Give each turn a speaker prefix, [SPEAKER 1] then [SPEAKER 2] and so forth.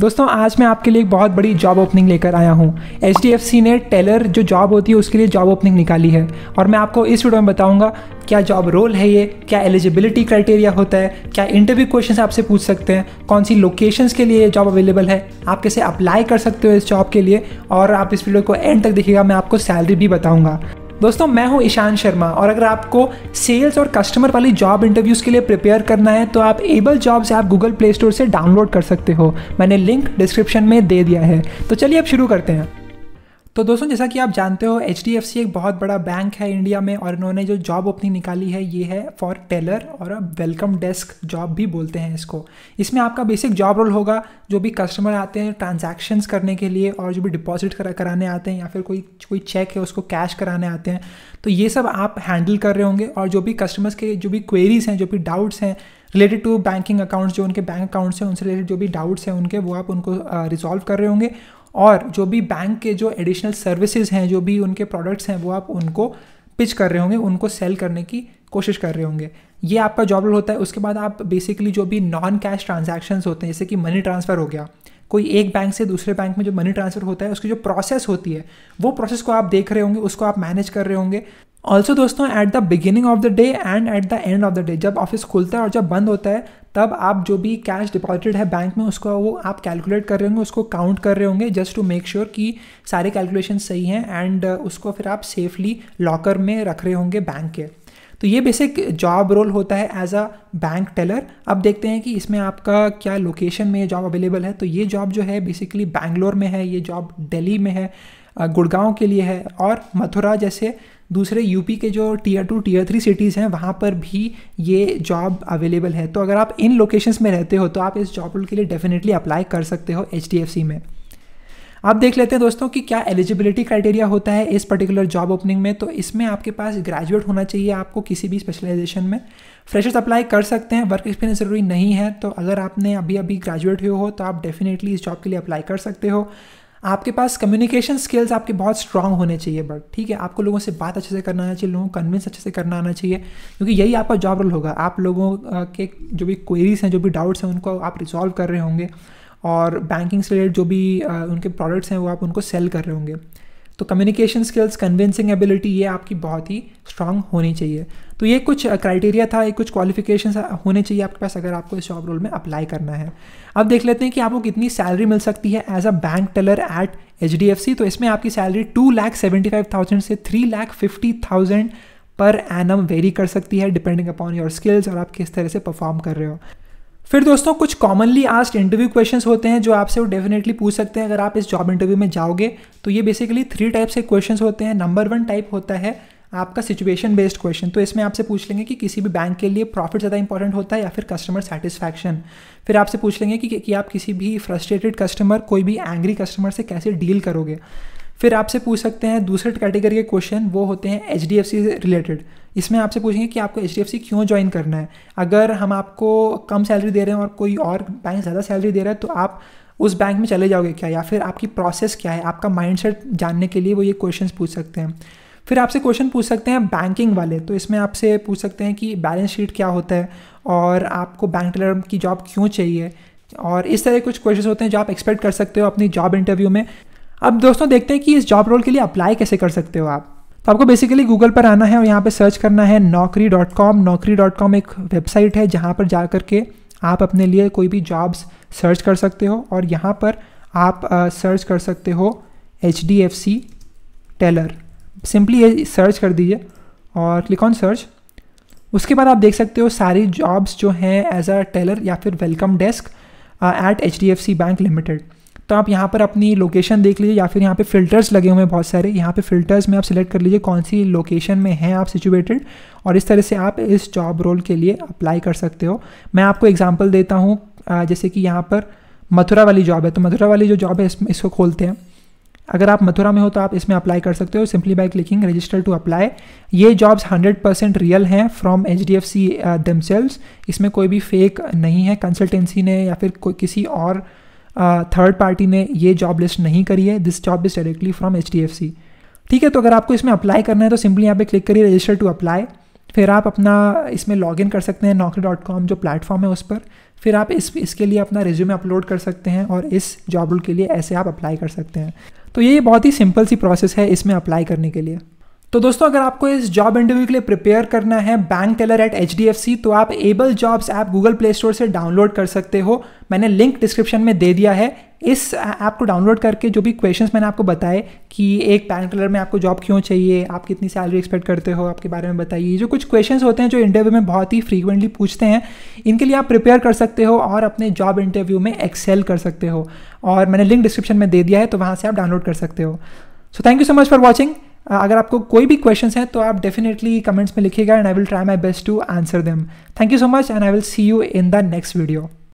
[SPEAKER 1] दोस्तों आज मैं आपके लिए एक बहुत बड़ी जॉब ओपनिंग लेकर आया हूँ एच डी एफ सी ने टेलर जो जॉब होती है उसके लिए जॉब ओपनिंग निकाली है और मैं आपको इस वीडियो में बताऊँगा क्या जॉब रोल है ये क्या एलिजिबिलिटी क्राइटेरिया होता है क्या इंटरव्यू क्वेश्चन आपसे पूछ सकते हैं कौन सी लोकेशंस के लिए जॉब अवेलेबल है आप कैसे अप्लाई कर सकते हो इस जॉब के लिए और आप इस वीडियो को एंड तक देखिएगा मैं आपको सैलरी भी बताऊँगा दोस्तों मैं हूं ईशान शर्मा और अगर आपको सेल्स और कस्टमर वाली जॉब इंटरव्यूज़ के लिए प्रिपेयर करना है तो आप able jobs app Google Play Store से डाउनलोड कर सकते हो मैंने लिंक डिस्क्रिप्शन में दे दिया है तो चलिए अब शुरू करते हैं तो दोस्तों जैसा कि आप जानते हो एच एक बहुत बड़ा बैंक है इंडिया में और इन्होंने जो जॉब ओपनिंग निकाली है ये है फॉर टेलर और वेलकम डेस्क जॉब भी बोलते हैं इसको इसमें आपका बेसिक जॉब रोल होगा जो भी कस्टमर आते हैं ट्रांजेक्शन्स करने के लिए और जो भी डिपॉजिट करा कराने आते हैं या फिर कोई कोई चेक है उसको कैश कराने आते हैं तो ये सब आप हैंडल कर रहे होंगे और जो भी कस्टमर्स के जो भी क्वेरीज हैं जो भी डाउट्स हैं रिलेटेड टू बैंकिंग अकाउंट्स जो उनके बैंक अकाउंट्स हैं उनसे रिलेटेड जो भी डाउट्स हैं उनके वो आप उनको रिजॉल्व कर रहे होंगे और जो भी बैंक के जो एडिशनल सर्विसेज हैं जो भी उनके प्रोडक्ट्स हैं वो आप उनको पिच कर रहे होंगे उनको सेल करने की कोशिश कर रहे होंगे ये आपका जॉब रोल होता है उसके बाद आप बेसिकली जो भी नॉन कैश ट्रांजेक्शन होते हैं जैसे कि मनी ट्रांसफ़र हो गया कोई एक बैंक से दूसरे बैंक में जो मनी ट्रांसफ़र होता है उसकी जो प्रोसेस होती है वो प्रोसेस को आप देख रहे होंगे उसको आप मैनेज कर रहे होंगे ऑल्सो दोस्तों at the beginning of the day and at the end of the day जब ऑफिस खुलता है और जब बंद होता है तब आप जो भी कैश डिपॉजिटेड है बैंक में उसको वो आप कैलकुलेट कर रहे होंगे उसको काउंट कर रहे होंगे जस्ट टू मेक श्योर कि सारे कैलकुलेशन सही हैं एंड uh, उसको फिर आप सेफली लॉकर में रख रहे होंगे बैंक के तो ये बेसिक जॉब रोल होता है एज अ बैंक टेलर अब देखते हैं कि इसमें आपका क्या लोकेशन में जॉब अवेलेबल है तो ये जॉब जो है बेसिकली बैंगलोर में है ये जॉब दिल्ली में है uh, गुड़गांव के लिए है और मथुरा जैसे दूसरे यूपी के जो tier two tier three cities हैं वहाँ पर भी ये जॉब अवेलेबल है तो अगर आप इन लोकेशंस में रहते हो तो आप इस जॉब रोल के लिए डेफिनेटली अप्लाई कर सकते हो एच में आप देख लेते हैं दोस्तों कि क्या एलिजिबिलिटी क्राइटेरिया होता है इस पर्टिकुलर जॉब ओपनिंग में तो इसमें आपके पास ग्रेजुएट होना चाहिए आपको किसी भी स्पेशलाइजेशन में फ्रेशर्स अप्लाई कर सकते हैं वर्क एक्सपीरियंस ज़रूरी नहीं है तो अगर आपने अभी अभी ग्रेजुएट हुए हो तो आप डेफिनेटली इस जॉब के लिए अप्लाई कर सकते हो आपके पास कम्युनिकेशन स्किल्स आपके बहुत स्ट्रांग होने चाहिए बट ठीक है आपको लोगों से बात अच्छे से करना आना चाहिए लोगों को कन्विंस अच्छे से करना आना चाहिए क्योंकि यही आपका जॉब रोल होगा आप लोगों के जो भी क्वेरीज हैं जो भी डाउट्स हैं उनको आप रिजॉल्व कर रहे होंगे और बैंकिंग से रिलेटेड जो भी उनके प्रोडक्ट्स हैं वो आप उनको सेल कर रहे होंगे तो कम्युनिकेशन स्किल्स कन्विंसिंग एबिलिटी ये आपकी बहुत ही स्ट्रांग होनी चाहिए तो ये कुछ क्राइटेरिया था ये कुछ क्वालिफिकेशन होने चाहिए आपके पास अगर आपको इस जॉब रोल में अप्लाई करना है अब देख लेते हैं कि आपको कितनी सैलरी मिल सकती है as a bank teller at H तो इसमें आपकी salary two lakh seventy five thousand से three lakh fifty thousand per annum vary कर सकती है डिपेंडिंग अपॉन योर स्किल्स और आप किस तरह से परफॉर्म कर रहे हो फिर दोस्तों कुछ कॉमनली आस्ट इंटरव्यू क्वेश्चंस होते हैं जो आपसे वो डेफिनेटली पूछ सकते हैं अगर आप इस जॉब इंटरव्यू में जाओगे तो ये बेसिकली थ्री टाइप्स के क्वेश्चंस होते हैं नंबर वन टाइप होता है आपका सिचुएशन बेस्ड क्वेश्चन तो इसमें आपसे पूछ लेंगे कि किसी भी बैंक के लिए प्रॉफिट ज़्यादा इंपॉर्टेंट होता है या फिर कस्टमर सेटिस्फैक्शन फिर आपसे पूछ लेंगे कि, कि आप किसी भी फ्रस्ट्रेटेड कस्टमर कोई भी एंग्री कस्टमर से कैसे डील करोगे फिर आपसे पूछ सकते हैं दूसरे कैटेगरी के क्वेश्चन वो होते हैं एच डी एफ सी से रिलेटेड इसमें आपसे पूछेंगे कि आपको एच डी एफ सी क्यों ज्वाइन करना है अगर हम आपको कम सैलरी दे रहे हैं और कोई और बैंक ज़्यादा सैलरी दे रहा है तो आप उस बैंक में चले जाओगे क्या या फिर आपकी प्रोसेस क्या है आपका सेट जानने के लिए वो ये क्वेश्चन पूछ सकते हैं फिर आपसे क्वेश्चन पूछ सकते हैं बैंकिंग वाले तो इसमें आपसे पूछ सकते हैं कि बैलेंस शीट क्या होता है और आपको बैंक टेलर की जॉब क्यों चाहिए और इस तरह कुछ क्वेश्चन होते हैं जो आप एक्सपेक्ट कर सकते हो अपनी जॉब इंटरव्यू में अब दोस्तों देखते हैं कि इस जॉब रोल के लिए अप्लाई कैसे कर सकते हो आप तो आपको बेसिकली गूगल पर आना है और यहाँ पर सर्च करना है Naukri dot com Naukri dot com एक वेबसाइट है जहाँ पर जा कर के आप अपने लिए कोई भी जॉब्स सर्च कर सकते हो और यहाँ पर आप सर्च कर सकते हो H D F C teller simply ये सर्च कर दीजिए और क्लिक ऑन सर्च उसके बाद आप देख सकते हो सारी जॉब्स जो हैं एज अ टेलर या फिर welcome desk at H D F C bank limited तो आप यहाँ पर अपनी लोकेशन देख लीजिए या फिर यहाँ पे फिल्टर्स लगे हुए हैं बहुत सारे यहाँ पे फिल्टर्स में आप सिलेक्ट कर लीजिए कौन सी लोकेशन में हैं आप सिचुएटेड और इस तरह से आप इस जॉब रोल के लिए अप्लाई कर सकते हो मैं आपको एग्जाम्पल देता हूँ जैसे कि यहाँ पर मथुरा वाली जॉब है तो मथुरा वाली जो जॉब है इसमें इसको खोलते हैं अगर आप मथुरा में हो तो आप इसमें अप्लाई कर सकते हो simply by clicking register to apply ये जॉब्स 100 परसेंट रियल हैं from H D F C themselves इसमें कोई भी फेक नहीं है कंसल्टेंसी ने या फिर कोई किसी और uh, थर्ड पार्टी ने ये जॉब लिस्ट नहीं करी है this job is directly from H ठीक है तो अगर आपको इसमें अप्लाई करना है तो सिंपली यहाँ पे क्लिक करिए रजिस्टर टू अप्लाई फिर आप अपना इसमें लॉगिन कर सकते हैं नौकरी डॉट कॉम जो प्लेटफॉर्म है उस पर फिर आप इस इसके लिए अपना रिज्यूमे अपलोड कर सकते हैं और इस जॉब रोल के लिए ऐसे आप अप्लाई कर सकते हैं तो ये बहुत ही सिंपल सी प्रोसेस है इसमें अप्लाई करने के लिए तो दोस्तों अगर आपको इस जॉब इंटरव्यू के लिए प्रिपेयर करना है बैंक टेलर एट एच तो आप able jobs app Google Play Store से डाउनलोड कर सकते हो मैंने लिंक डिस्क्रिप्शन में दे दिया है इस ऐप को डाउनलोड करके जो भी क्वेश्चन मैंने आपको बताए कि एक बैंक टेलर में आपको जॉब क्यों चाहिए आप कितनी सैलरी एक्सपेक्ट करते हो आपके बारे में बताइए जो कुछ क्वेश्चन होते हैं जो इंटरव्यू में बहुत ही फ्रीक्वेंटली पूछते हैं इनके लिए आप प्रिपेयर कर सकते हो और अपने जॉब इंटरव्यू में एक्सेल कर सकते हो और मैंने लिंक डिस्क्रिप्शन में दे दिया है तो वहाँ से आप डाउनलोड कर सकते हो so thank you so much for watching अगर आपको कोई भी क्वेश्चन हैं तो आप डेफिनेटली कमेंट्स में लिखिएगा and I will try my best to answer them thank you so much and I will see you in the next video